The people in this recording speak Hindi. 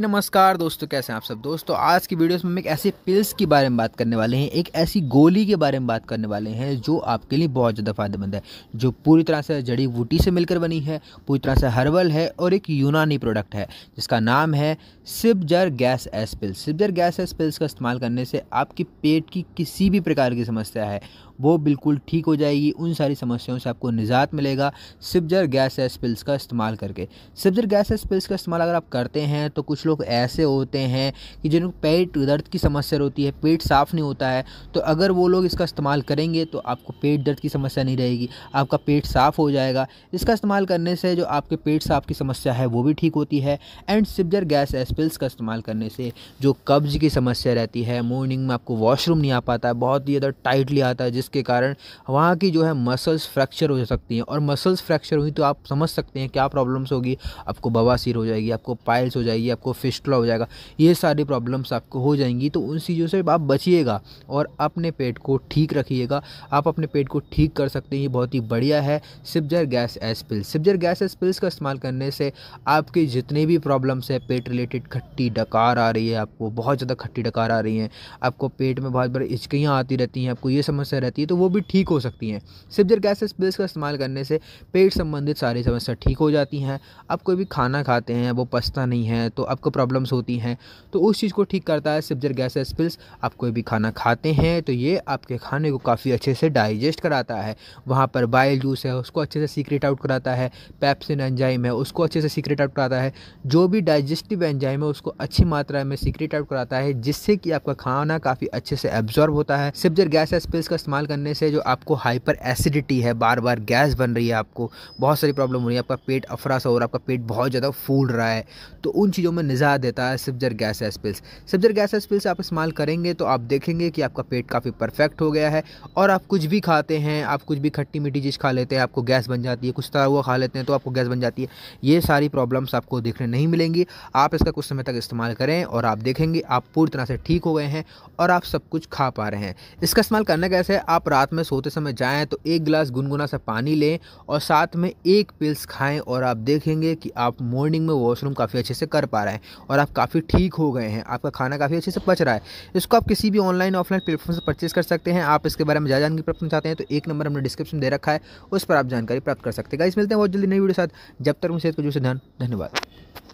नमस्कार दोस्तों कैसे हैं आप सब दोस्तों आज की वीडियोस में हम एक ऐसे पिल्स के बारे में बात करने वाले हैं एक ऐसी गोली के बारे में बात करने वाले हैं जो आपके लिए बहुत ज़्यादा फायदेमंद है जो पूरी तरह से जड़ी बूटी से मिलकर बनी है पूरी तरह से हर्बल है और एक यूनानी प्रोडक्ट है जिसका नाम है सिबजर गैस एस पिल्स सिबजर गैस एस पिल्स का इस्तेमाल करने से आपके पेट की किसी भी प्रकार की समस्या है वो बिल्कुल ठीक हो जाएगी उन सारी समस्याओं से आपको निजात मिलेगा सिबजर गैस एस पिल्स का इस्तेमाल करके सिबजर गैस एस पिल्स का इस्तेमाल अगर आप करते हैं तो कुछ लोग ऐसे होते हैं कि जिनको पेट दर्द की समस्या होती है पेट साफ़ नहीं होता है तो अगर वो लोग इसका इस्तेमाल करेंगे तो आपको पेट दर्द की समस्या नहीं रहेगी आपका पेट साफ़ हो जाएगा इसका इस्तेमाल करने से जो आपके पेट साफ़ की समस्या है वो भी ठीक होती है एंड सिबजर गैस एसपिल्स का इस्तेमाल करने से जो कब्ज़ की समस्या रहती है मॉर्निंग में आपको वॉशरूम नहीं आ पाता है बहुत ही ज़्यादा टाइटली आता है जिसके कारण वहाँ की जो है मसल्स फ्रैक्चर हो सकती हैं और मसल्स फ्रैक्चर हुई तो आप समझ सकते हैं क्या प्रॉब्लम्स होगी आपको बवासीर हो जाएगी आपको पाइल्स हो जाएगी आपको फिस्टला हो जाएगा ये सारी प्रॉब्लम्स आपको हो जाएंगी तो उन चीज़ों से आप बचिएगा और अपने पेट को ठीक रखिएगा आप अपने पेट को ठीक कर सकते हैं ये बहुत ही बढ़िया है सिपजर gas S pills gas S pills का इस्तेमाल करने से आपके जितने भी प्रॉब्लम्स है पेट रिलेटेड खट्टी डकार आ रही है आपको बहुत ज़्यादा खट्टी डकार आ रही है आपको पेट में बहुत बड़ी हिचकियाँ आती रहती हैं आपको ये समस्या रहती है तो वो भी ठीक हो सकती हैं सिपजर गैस एस पिल्स का इस्तेमाल करने से पेट संबंधित सारी समस्या ठीक हो जाती हैं आप कोई भी खाना खाते हैं वो पछता नहीं है तो आप आपको प्रॉब्लम्स होती हैं तो उस चीज़ को ठीक करता है सिब्जर गैस स्पिल्स आप कोई भी खाना खाते हैं तो ये आपके खाने को काफ़ी अच्छे से डाइजेस्ट कराता है वहाँ पर बाइल जूस है उसको अच्छे से सीक्रेट आउट कराता है पैप्सिन एंजाइम है उसको अच्छे से सीक्रेट आउट कराता है जो भी डाइजेस्टिव एंजाइम है उसको अच्छी मात्रा में सीक्रेट आउट कराता है जिससे कि आपका खाना काफ़ी अच्छे से एब्जॉर्ब होता है सिब्जर गैस स्पिल्स का इस्तेमाल करने से जो आपको हाइपर एसिडिटी है बार बार गैस बन रही है आपको बहुत सारी प्रॉब्लम हो रही है आपका पेट अफरा सा हो रहा है आपका पेट बहुत ज़्यादा फूल रहा है तो उन चीज़ों में निजात देता है सिबजर गैस एसपिल्स सिबजर गैस एसपिल्स आप इस्तेमाल करेंगे तो आप देखेंगे कि आपका पेट काफ़ी परफेक्ट हो गया है और आप कुछ भी खाते हैं आप कुछ भी खट्टी मीठी चीज़ खा लेते हैं आपको गैस बन जाती है कुछ तरह हुआ खा लेते हैं तो आपको गैस बन जाती है ये सारी प्रॉब्लम्स आपको देखने नहीं मिलेंगी आप इसका कुछ समय तक इस्तेमाल करें और आप देखेंगे आप पूरी तरह से ठीक हो गए हैं और आप सब कुछ खा पा रहे हैं इसका इस्तेमाल करना कैसे है आप रात में सोते समय जाएँ तो एक गिलास गुनगुना सा पानी लें और साथ में एक पिल्स खाएँ और आप देखेंगे कि आप मॉर्निंग में वॉशरूम काफ़ी अच्छे से कर पा रहे हैं और आप काफ़ी ठीक हो गए हैं आपका खाना काफ़ी अच्छे से पच रहा है इसको आप किसी भी ऑनलाइन ऑफलाइन प्लेटफॉर्म से परचेज कर सकते हैं आप इसके बारे में ज़्यादा जानकारी प्राप्त चाहते हैं तो एक नंबर हमने डिस्क्रिप्शन दे रखा है उस पर आप जानकारी प्राप्त कर सकते हैं इस मिलते हैं बहुत जल्दी नई वीडियो साथ जब तक मुझे जो से ध्यान धन्यवाद